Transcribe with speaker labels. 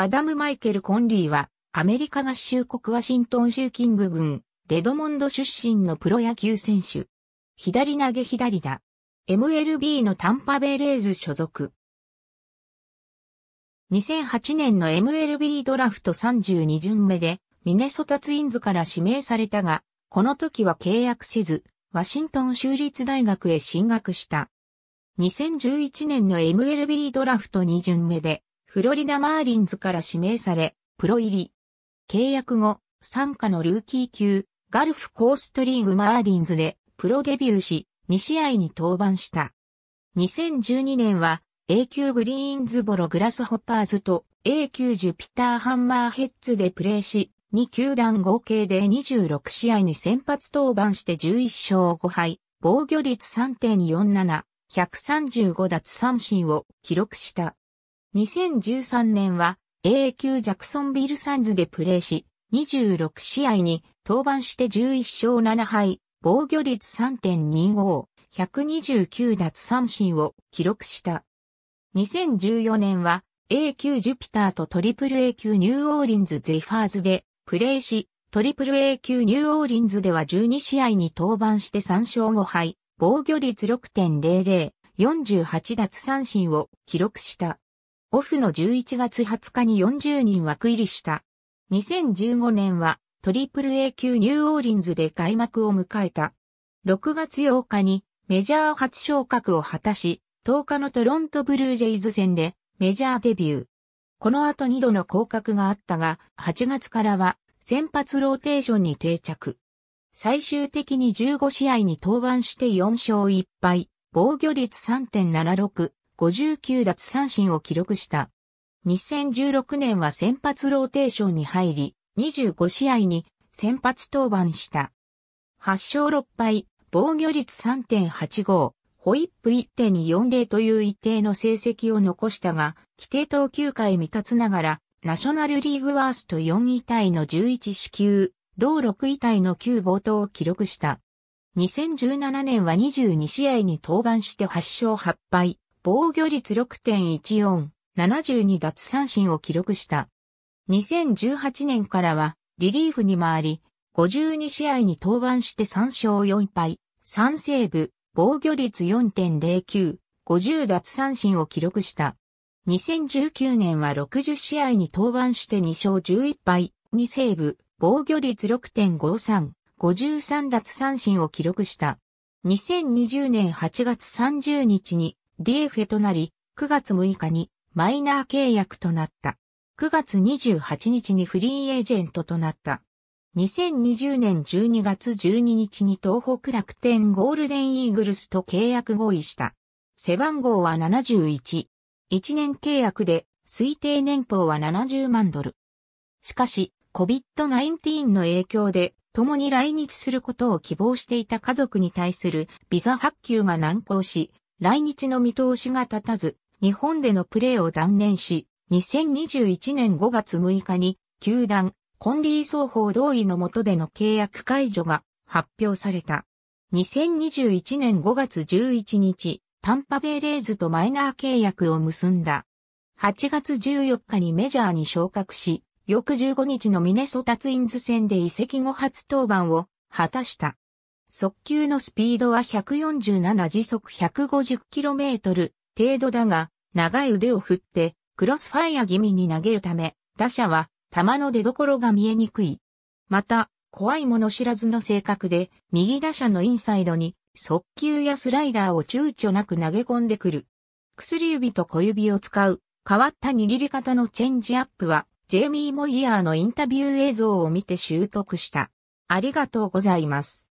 Speaker 1: アダム・マイケル・コンリーは、アメリカ合衆国ワシントン州キング郡、レドモンド出身のプロ野球選手。左投げ左打。MLB のタンパベイレーズ所属。2008年の MLB ドラフト32巡目で、ミネソタツインズから指名されたが、この時は契約せず、ワシントン州立大学へ進学した。2011年の MLB ドラフト2巡目で、フロリダマーリンズから指名され、プロ入り。契約後、参加のルーキー級、ガルフコーストリーグマーリンズで、プロデビューし、2試合に登板した。2012年は、A 級グリーンズボログラスホッパーズと A 級ジュピターハンマーヘッズでプレーし、2球団合計で26試合に先発登板して11勝5敗、防御率3.47、135奪三振を記録した。2013年は A 級ジャクソンビルサンズでプレーし、26試合に登板して11勝7敗、防御率3.25、129奪三振を記録した。2014年は A 級ジュピターとトリプル A 級ニューオーリンズゼファーズでプレーし、トリプル A 級ニューオーリンズでは12試合に登板して3勝5敗、防御率6.00、48奪三振を記録した。オフの11月20日に40人枠入りした。2015年はトリプル A 級ニューオーリンズで開幕を迎えた。6月8日にメジャー初昇格を果たし、10日のトロントブルージェイズ戦でメジャーデビュー。この後2度の降格があったが、8月からは先発ローテーションに定着。最終的に15試合に登板して4勝1敗、防御率3.76、59奪三振を記録した。2016年は先発ローテーションに入り、25試合に先発登板した。8勝6敗、防御率3.85、ホイップ1.40という一定の成績を残したが、規定投球回未達ながら、ナショナルリーグワースト4位タイの11支給、同6位タイの9冒頭を記録した。2017年は22試合に登板して8勝8敗、防御率6.14、72奪三振を記録した。2018年からはリリーフに回り、52試合に登板して3勝4敗、3セーブ、防御率4.09、50奪三振を記録した。2019年は60試合に登板して2勝11敗、2セーブ、防御率6.53、53奪三振を記録した。2020年8月30日に DFA となり、9月6日にマイナー契約となった。9月28日にフリーエージェントとなった。2020年12月12日に東北楽天ゴールデンイーグルスと契約合意した。背番号は71。1年契約で推定年俸は70万ドル。しかし、COVID-19 の影響で共に来日することを希望していた家族に対するビザ発給が難航し、来日の見通しが立たず、日本でのプレーを断念し、2021年5月6日に、球団、コンリー双方同意の下での契約解除が発表された。2021年5月11日、タンパベイレーズとマイナー契約を結んだ。8月14日にメジャーに昇格し、翌15日のミネソタツインズ戦で移籍後初登板を果たした。速球のスピードは147時速 150km 程度だが、長い腕を振って、クロスファイア気味に投げるため、打者は、球の出どころが見えにくい。また、怖いもの知らずの性格で、右打者のインサイドに、速球やスライダーを躊躇なく投げ込んでくる。薬指と小指を使う、変わった握り方のチェンジアップは、ジェイミー・モイヤーのインタビュー映像を見て習得した。ありがとうございます。